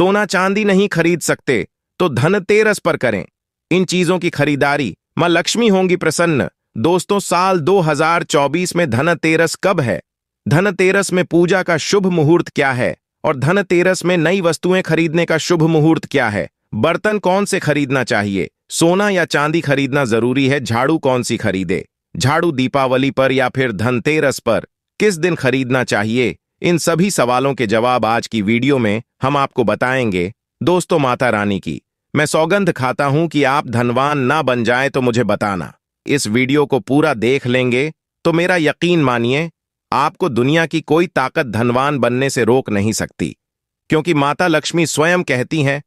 सोना चांदी नहीं खरीद सकते तो धनतेरस पर करें इन चीजों की खरीदारी मां लक्ष्मी होंगी प्रसन्न दोस्तों साल 2024 में धनतेरस कब है धनतेरस में पूजा का शुभ मुहूर्त क्या है और धनतेरस में नई वस्तुएं खरीदने का शुभ मुहूर्त क्या है बर्तन कौन से खरीदना चाहिए सोना या चांदी खरीदना जरूरी है झाड़ू कौन सी खरीदे झाड़ू दीपावली पर या फिर धनतेरस पर किस दिन खरीदना चाहिए इन सभी सवालों के जवाब आज की वीडियो में हम आपको बताएंगे दोस्तों माता रानी की मैं सौगंध खाता हूं कि आप धनवान ना बन जाए तो मुझे बताना इस वीडियो को पूरा देख लेंगे तो मेरा यकीन मानिए आपको दुनिया की कोई ताकत धनवान बनने से रोक नहीं सकती क्योंकि माता लक्ष्मी स्वयं कहती हैं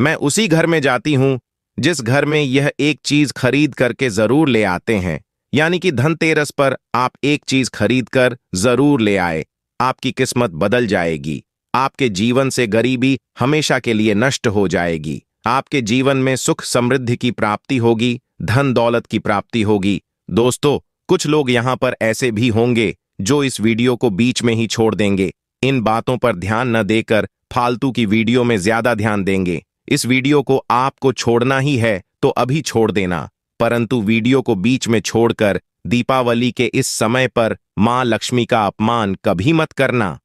मैं उसी घर में जाती हूं जिस घर में यह एक चीज खरीद करके जरूर ले आते हैं यानी कि धनतेरस पर आप एक चीज खरीद कर जरूर ले आए आपकी किस्मत बदल जाएगी आपके जीवन से गरीबी हमेशा के लिए नष्ट हो जाएगी आपके जीवन में सुख समृद्धि की प्राप्ति होगी धन दौलत की प्राप्ति होगी दोस्तों कुछ लोग यहाँ पर ऐसे भी होंगे जो इस वीडियो को बीच में ही छोड़ देंगे इन बातों पर ध्यान न देकर फालतू की वीडियो में ज्यादा ध्यान देंगे इस वीडियो को आपको छोड़ना ही है तो अभी छोड़ देना परंतु वीडियो को बीच में छोड़कर दीपावली के इस समय पर मां लक्ष्मी का अपमान कभी मत करना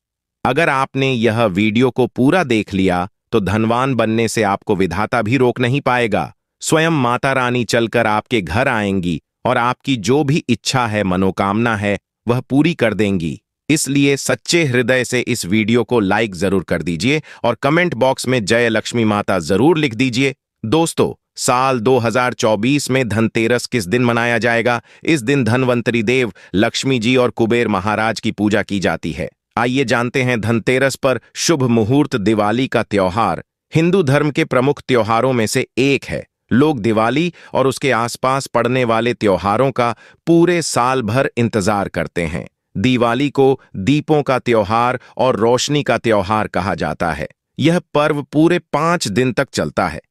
अगर आपने यह वीडियो को पूरा देख लिया तो धनवान बनने से आपको विधाता भी रोक नहीं पाएगा स्वयं माता रानी चलकर आपके घर आएंगी और आपकी जो भी इच्छा है मनोकामना है वह पूरी कर देंगी इसलिए सच्चे हृदय से इस वीडियो को लाइक जरूर कर दीजिए और कमेंट बॉक्स में जय लक्ष्मी माता जरूर लिख दीजिए दोस्तों साल 2024 में धनतेरस किस दिन मनाया जाएगा इस दिन धनवंतरी देव लक्ष्मी जी और कुबेर महाराज की पूजा की जाती है आइए जानते हैं धनतेरस पर शुभ मुहूर्त दिवाली का त्यौहार हिंदू धर्म के प्रमुख त्योहारों में से एक है लोग दिवाली और उसके आसपास पड़ने वाले त्योहारों का पूरे साल भर इंतजार करते हैं दिवाली को दीपों का त्योहार और रोशनी का त्यौहार कहा जाता है यह पर्व पूरे पांच दिन तक चलता है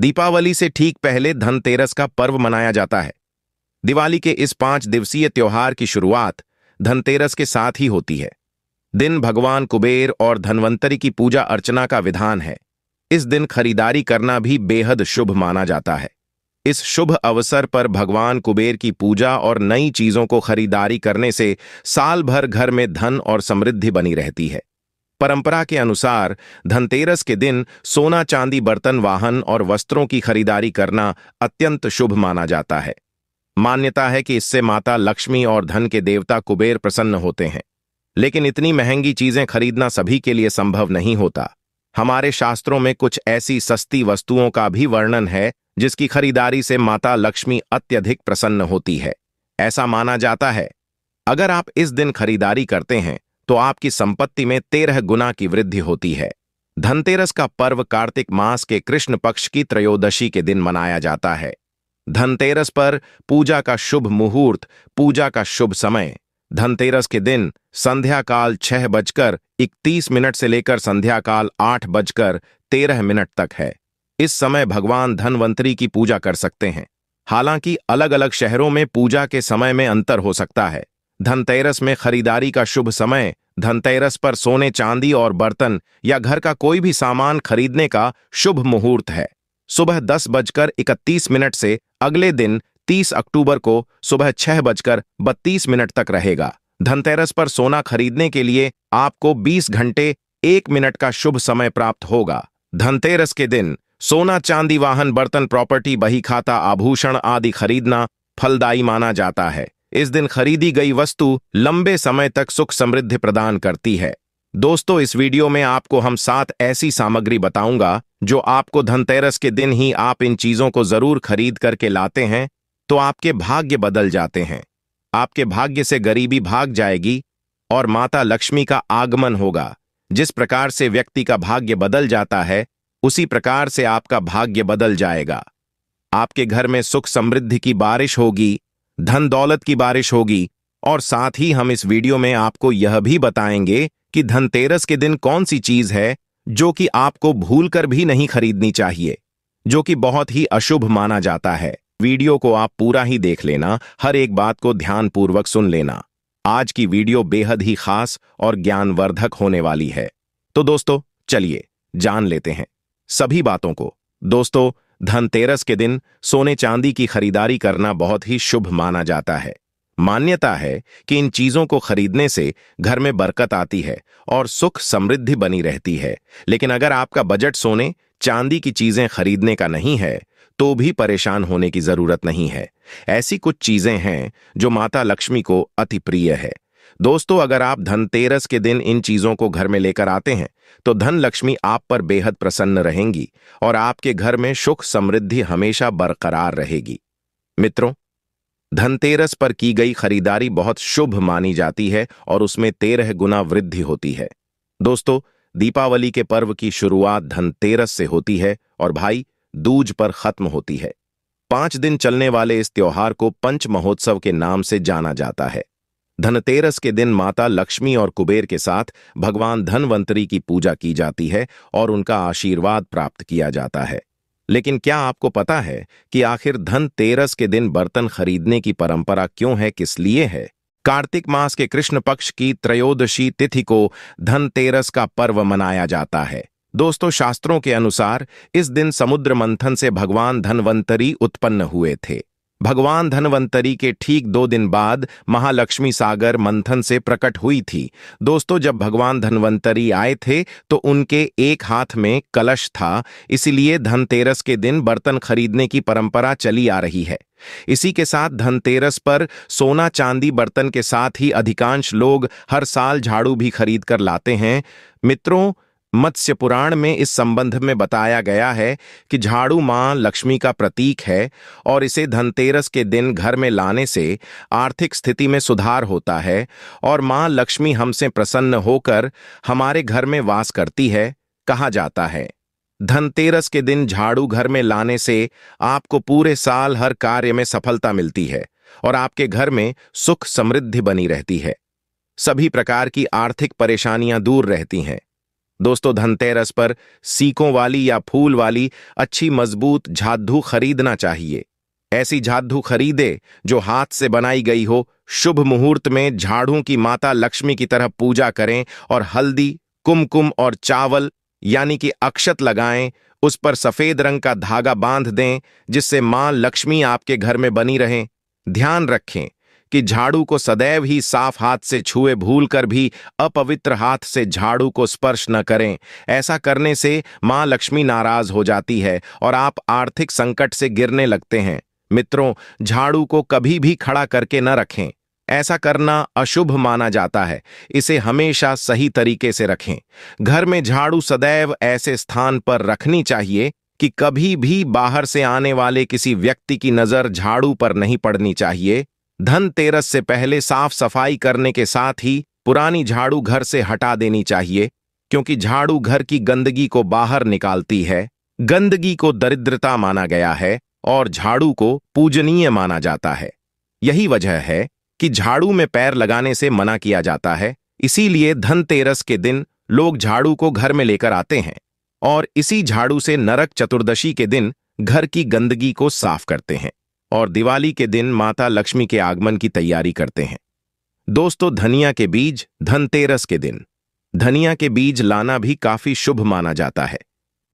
दीपावली से ठीक पहले धनतेरस का पर्व मनाया जाता है दिवाली के इस पांच दिवसीय त्यौहार की शुरुआत धनतेरस के साथ ही होती है दिन भगवान कुबेर और धनवंतरी की पूजा अर्चना का विधान है इस दिन खरीदारी करना भी बेहद शुभ माना जाता है इस शुभ अवसर पर भगवान कुबेर की पूजा और नई चीजों को खरीदारी करने से साल भर घर में धन और समृद्धि बनी रहती है परंपरा के अनुसार धनतेरस के दिन सोना चांदी बर्तन वाहन और वस्त्रों की खरीदारी करना अत्यंत शुभ माना जाता है मान्यता है कि इससे माता लक्ष्मी और धन के देवता कुबेर प्रसन्न होते हैं लेकिन इतनी महंगी चीजें खरीदना सभी के लिए संभव नहीं होता हमारे शास्त्रों में कुछ ऐसी सस्ती वस्तुओं का भी वर्णन है जिसकी खरीदारी से माता लक्ष्मी अत्यधिक प्रसन्न होती है ऐसा माना जाता है अगर आप इस दिन खरीदारी करते हैं तो आपकी संपत्ति में तेरह गुना की वृद्धि होती है धनतेरस का पर्व कार्तिक मास के कृष्ण पक्ष की त्रयोदशी के दिन मनाया जाता है धनतेरस पर पूजा का शुभ मुहूर्त पूजा का शुभ समय धनतेरस के दिन संध्या काल छह बजकर इकतीस मिनट से लेकर संध्या काल आठ बजकर तेरह मिनट तक है इस समय भगवान धनवंतरी की पूजा कर सकते हैं हालांकि अलग अलग शहरों में पूजा के समय में अंतर हो सकता है धनतेरस में खरीदारी का शुभ समय धनतेरस पर सोने चांदी और बर्तन या घर का कोई भी सामान खरीदने का शुभ मुहूर्त है सुबह दस बजकर इकतीस मिनट से अगले दिन 30 अक्टूबर को सुबह छह बजकर बत्तीस मिनट तक रहेगा धनतेरस पर सोना खरीदने के लिए आपको 20 घंटे एक मिनट का शुभ समय प्राप्त होगा धनतेरस के दिन सोना चांदी वाहन बर्तन प्रॉपर्टी बही खाता आभूषण आदि खरीदना फलदायी माना जाता है इस दिन खरीदी गई वस्तु लंबे समय तक सुख समृद्धि प्रदान करती है दोस्तों इस वीडियो में आपको हम सात ऐसी सामग्री बताऊंगा जो आपको धनतेरस के दिन ही आप इन चीजों को जरूर खरीद करके लाते हैं तो आपके भाग्य बदल जाते हैं आपके भाग्य से गरीबी भाग जाएगी और माता लक्ष्मी का आगमन होगा जिस प्रकार से व्यक्ति का भाग्य बदल जाता है उसी प्रकार से आपका भाग्य बदल जाएगा आपके घर में सुख समृद्धि की बारिश होगी धन दौलत की बारिश होगी और साथ ही हम इस वीडियो में आपको यह भी बताएंगे कि धनतेरस के दिन कौन सी चीज है जो कि आपको भूलकर भी नहीं खरीदनी चाहिए जो कि बहुत ही अशुभ माना जाता है वीडियो को आप पूरा ही देख लेना हर एक बात को ध्यानपूर्वक सुन लेना आज की वीडियो बेहद ही खास और ज्ञानवर्धक होने वाली है तो दोस्तों चलिए जान लेते हैं सभी बातों को दोस्तों धनतेरस के दिन सोने चांदी की खरीदारी करना बहुत ही शुभ माना जाता है मान्यता है कि इन चीजों को खरीदने से घर में बरकत आती है और सुख समृद्धि बनी रहती है लेकिन अगर आपका बजट सोने चांदी की चीजें खरीदने का नहीं है तो भी परेशान होने की जरूरत नहीं है ऐसी कुछ चीजें हैं जो माता लक्ष्मी को अति प्रिय है दोस्तों अगर आप धनतेरस के दिन इन चीजों को घर में लेकर आते हैं तो धन लक्ष्मी आप पर बेहद प्रसन्न रहेंगी और आपके घर में सुख समृद्धि हमेशा बरकरार रहेगी मित्रों धनतेरस पर की गई खरीदारी बहुत शुभ मानी जाती है और उसमें तेरह गुना वृद्धि होती है दोस्तों दीपावली के पर्व की शुरुआत धनतेरस से होती है और भाई दूज पर खत्म होती है पांच दिन चलने वाले इस त्योहार को पंच महोत्सव के नाम से जाना जाता है धनतेरस के दिन माता लक्ष्मी और कुबेर के साथ भगवान धनवंतरी की पूजा की जाती है और उनका आशीर्वाद प्राप्त किया जाता है लेकिन क्या आपको पता है कि आखिर धनतेरस के दिन बर्तन खरीदने की परंपरा क्यों है किस लिए है कार्तिक मास के कृष्ण पक्ष की त्रयोदशी तिथि को धनतेरस का पर्व मनाया जाता है दोस्तों शास्त्रों के अनुसार इस दिन समुद्र मंथन से भगवान धनवंतरी उत्पन्न हुए थे भगवान धनवंतरी के ठीक दो दिन बाद महालक्ष्मी सागर मंथन से प्रकट हुई थी दोस्तों जब भगवान धनवंतरी आए थे तो उनके एक हाथ में कलश था इसलिए धनतेरस के दिन बर्तन खरीदने की परंपरा चली आ रही है इसी के साथ धनतेरस पर सोना चांदी बर्तन के साथ ही अधिकांश लोग हर साल झाड़ू भी खरीद कर लाते हैं मित्रों मत्स्य पुराण में इस संबंध में बताया गया है कि झाड़ू मां लक्ष्मी का प्रतीक है और इसे धनतेरस के दिन घर में लाने से आर्थिक स्थिति में सुधार होता है और मां लक्ष्मी हमसे प्रसन्न होकर हमारे घर में वास करती है कहा जाता है धनतेरस के दिन झाड़ू घर में लाने से आपको पूरे साल हर कार्य में सफलता मिलती है और आपके घर में सुख समृद्धि बनी रहती है सभी प्रकार की आर्थिक परेशानियां दूर रहती हैं दोस्तों धनतेरस पर सीकों वाली या फूल वाली अच्छी मजबूत झाद्धू खरीदना चाहिए ऐसी झाद्धू खरीदे जो हाथ से बनाई गई हो शुभ मुहूर्त में झाड़ू की माता लक्ष्मी की तरह पूजा करें और हल्दी कुमकुम और चावल यानी कि अक्षत लगाएं उस पर सफेद रंग का धागा बांध दें जिससे मां लक्ष्मी आपके घर में बनी रहें ध्यान रखें कि झाड़ू को सदैव ही साफ हाथ से छुए भूल कर भी अपवित्र हाथ से झाड़ू को स्पर्श न करें ऐसा करने से मां लक्ष्मी नाराज हो जाती है और आप आर्थिक संकट से गिरने लगते हैं मित्रों झाड़ू को कभी भी खड़ा करके न रखें ऐसा करना अशुभ माना जाता है इसे हमेशा सही तरीके से रखें घर में झाड़ू सदैव ऐसे स्थान पर रखनी चाहिए कि कभी भी बाहर से आने वाले किसी व्यक्ति की नज़र झाड़ू पर नहीं पड़नी चाहिए धनतेरस से पहले साफ सफाई करने के साथ ही पुरानी झाड़ू घर से हटा देनी चाहिए क्योंकि झाड़ू घर की गंदगी को बाहर निकालती है गंदगी को दरिद्रता माना गया है और झाड़ू को पूजनीय माना जाता है यही वजह है कि झाड़ू में पैर लगाने से मना किया जाता है इसीलिए धनतेरस के दिन लोग झाड़ू को घर में लेकर आते हैं और इसी झाड़ू से नरक चतुर्दशी के दिन घर की गंदगी को साफ करते हैं और दिवाली के दिन माता लक्ष्मी के आगमन की तैयारी करते हैं दोस्तों धनिया के बीज धनतेरस के दिन धनिया के बीज लाना भी काफी शुभ माना जाता है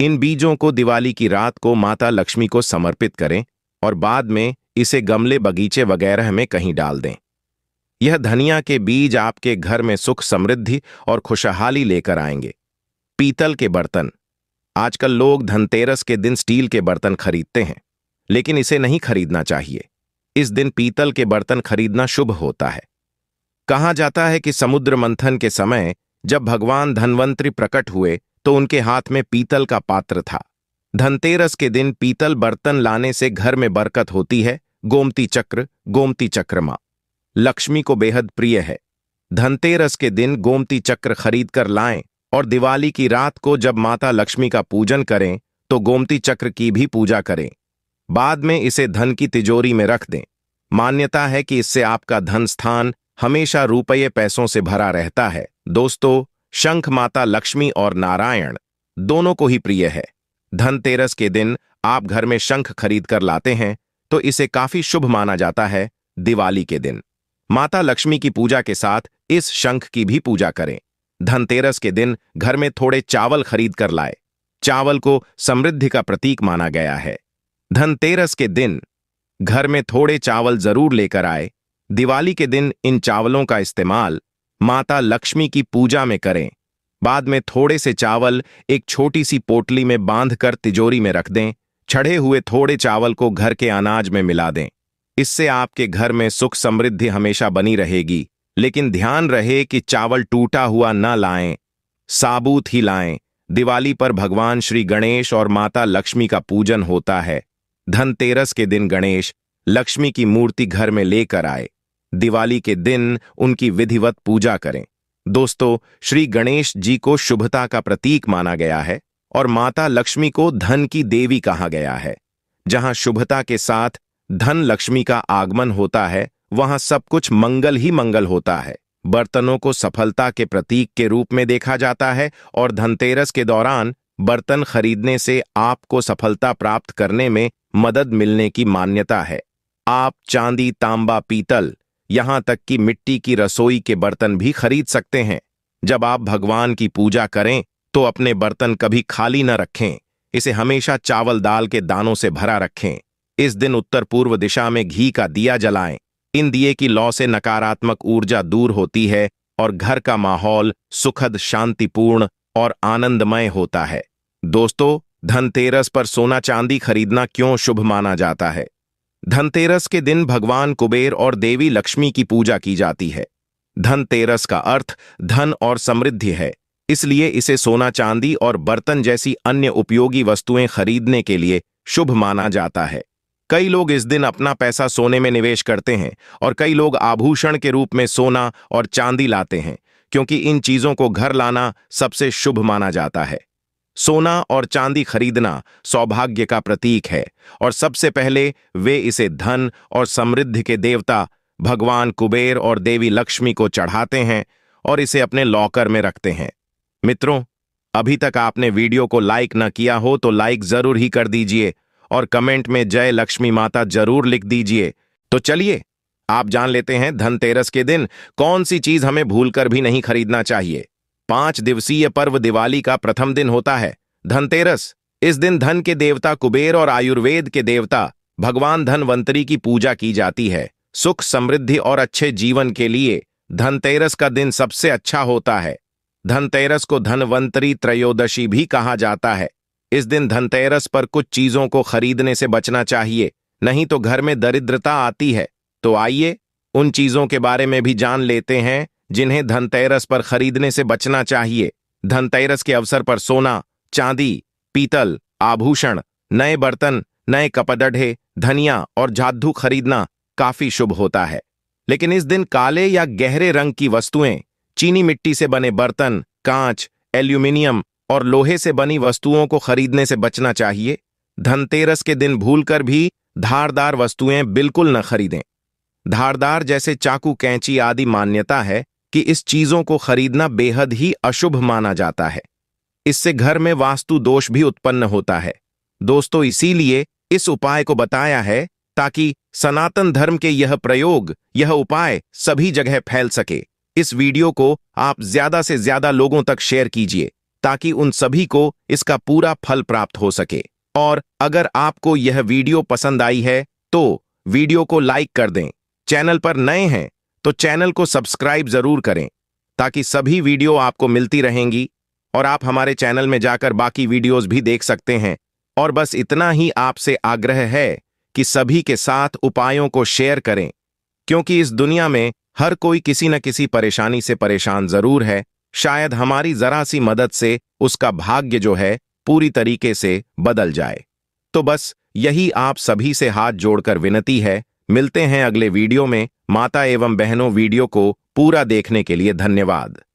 इन बीजों को दिवाली की रात को माता लक्ष्मी को समर्पित करें और बाद में इसे गमले बगीचे वगैरह में कहीं डाल दें यह धनिया के बीज आपके घर में सुख समृद्धि और खुशहाली लेकर आएंगे पीतल के बर्तन आजकल लोग धनतेरस के दिन स्टील के बर्तन खरीदते हैं लेकिन इसे नहीं खरीदना चाहिए इस दिन पीतल के बर्तन खरीदना शुभ होता है कहा जाता है कि समुद्र मंथन के समय जब भगवान धनवंतरी प्रकट हुए तो उनके हाथ में पीतल का पात्र था धनतेरस के दिन पीतल बर्तन लाने से घर में बरकत होती है गोमती चक्र गोमती चक्रमा लक्ष्मी को बेहद प्रिय है धनतेरस के दिन गोमती चक्र खरीद कर लाएं और दिवाली की रात को जब माता लक्ष्मी का पूजन करें तो गोमती चक्र की भी पूजा करें बाद में इसे धन की तिजोरी में रख दें मान्यता है कि इससे आपका धन स्थान हमेशा रुपये पैसों से भरा रहता है दोस्तों शंख माता लक्ष्मी और नारायण दोनों को ही प्रिय है धनतेरस के दिन आप घर में शंख खरीद कर लाते हैं तो इसे काफी शुभ माना जाता है दिवाली के दिन माता लक्ष्मी की पूजा के साथ इस शंख की भी पूजा करें धनतेरस के दिन घर में थोड़े चावल खरीद कर लाए चावल को समृद्धि का प्रतीक माना गया है धनतेरस के दिन घर में थोड़े चावल जरूर लेकर आए दिवाली के दिन इन चावलों का इस्तेमाल माता लक्ष्मी की पूजा में करें बाद में थोड़े से चावल एक छोटी सी पोटली में बांधकर तिजोरी में रख दें छड़े हुए थोड़े चावल को घर के अनाज में मिला दें इससे आपके घर में सुख समृद्धि हमेशा बनी रहेगी लेकिन ध्यान रहे कि चावल टूटा हुआ न लाएं साबूत ही लाएं दिवाली पर भगवान श्री गणेश और माता लक्ष्मी का पूजन होता है धनतेरस के दिन गणेश लक्ष्मी की मूर्ति घर में लेकर आए दिवाली के दिन उनकी विधिवत पूजा करें दोस्तों श्री गणेश जी को शुभता का प्रतीक माना गया है और माता लक्ष्मी को धन की देवी कहा गया है जहां शुभता के साथ धन लक्ष्मी का आगमन होता है वहां सब कुछ मंगल ही मंगल होता है बर्तनों को सफलता के प्रतीक के रूप में देखा जाता है और धनतेरस के दौरान बर्तन खरीदने से आपको सफलता प्राप्त करने में मदद मिलने की मान्यता है आप चांदी तांबा पीतल यहां तक कि मिट्टी की रसोई के बर्तन भी खरीद सकते हैं जब आप भगवान की पूजा करें तो अपने बर्तन कभी खाली न रखें इसे हमेशा चावल दाल के दानों से भरा रखें इस दिन उत्तर पूर्व दिशा में घी का दिया जलाएं इन दिए की लौ से नकारात्मक ऊर्जा दूर होती है और घर का माहौल सुखद शांतिपूर्ण और आनंदमय होता है दोस्तों धनतेरस पर सोना चांदी खरीदना क्यों शुभ माना जाता है धनतेरस के दिन भगवान कुबेर और देवी लक्ष्मी की पूजा की जाती है धनतेरस का अर्थ धन और समृद्धि है इसलिए इसे सोना चांदी और बर्तन जैसी अन्य उपयोगी वस्तुएं खरीदने के लिए शुभ माना जाता है कई लोग इस दिन अपना पैसा सोने में निवेश करते हैं और कई लोग आभूषण के रूप में सोना और चांदी लाते हैं क्योंकि इन चीज़ों को घर लाना सबसे शुभ माना जाता है सोना और चांदी खरीदना सौभाग्य का प्रतीक है और सबसे पहले वे इसे धन और समृद्धि के देवता भगवान कुबेर और देवी लक्ष्मी को चढ़ाते हैं और इसे अपने लॉकर में रखते हैं मित्रों अभी तक आपने वीडियो को लाइक न किया हो तो लाइक जरूर ही कर दीजिए और कमेंट में जय लक्ष्मी माता जरूर लिख दीजिए तो चलिए आप जान लेते हैं धनतेरस के दिन कौन सी चीज हमें भूलकर भी नहीं खरीदना चाहिए पांच दिवसीय पर्व दिवाली का प्रथम दिन होता है धनतेरस इस दिन धन के देवता कुबेर और आयुर्वेद के देवता भगवान धनवंतरी की पूजा की जाती है सुख समृद्धि और अच्छे जीवन के लिए धनतेरस का दिन सबसे अच्छा होता है धनतेरस को धनवंतरी त्रयोदशी भी कहा जाता है इस दिन धनतेरस पर कुछ चीजों को खरीदने से बचना चाहिए नहीं तो घर में दरिद्रता आती है तो आइए उन चीजों के बारे में भी जान लेते हैं जिन्हें धनतेरस पर खरीदने से बचना चाहिए धनतेरस के अवसर पर सोना चांदी पीतल आभूषण नए बर्तन नए कपदढ़े धनिया और जादू खरीदना काफी शुभ होता है लेकिन इस दिन काले या गहरे रंग की वस्तुएं चीनी मिट्टी से बने बर्तन कांच एल्यूमिनियम और लोहे से बनी वस्तुओं को खरीदने से बचना चाहिए धनतेरस के दिन भूलकर भी धारदार वस्तुएं बिल्कुल न खरीदें धारदार जैसे चाकू कैंची आदि मान्यता है कि इस चीजों को खरीदना बेहद ही अशुभ माना जाता है इससे घर में वास्तु दोष भी उत्पन्न होता है दोस्तों इसीलिए इस उपाय को बताया है ताकि सनातन धर्म के यह प्रयोग यह उपाय सभी जगह फैल सके इस वीडियो को आप ज्यादा से ज्यादा लोगों तक शेयर कीजिए ताकि उन सभी को इसका पूरा फल प्राप्त हो सके और अगर आपको यह वीडियो पसंद आई है तो वीडियो को लाइक कर दें चैनल पर नए हैं तो चैनल को सब्सक्राइब जरूर करें ताकि सभी वीडियो आपको मिलती रहेंगी और आप हमारे चैनल में जाकर बाकी वीडियोस भी देख सकते हैं और बस इतना ही आपसे आग्रह है कि सभी के साथ उपायों को शेयर करें क्योंकि इस दुनिया में हर कोई किसी न किसी परेशानी से परेशान जरूर है शायद हमारी जरा सी मदद से उसका भाग्य जो है पूरी तरीके से बदल जाए तो बस यही आप सभी से हाथ जोड़कर विनती है मिलते हैं अगले वीडियो में माता एवं बहनों वीडियो को पूरा देखने के लिए धन्यवाद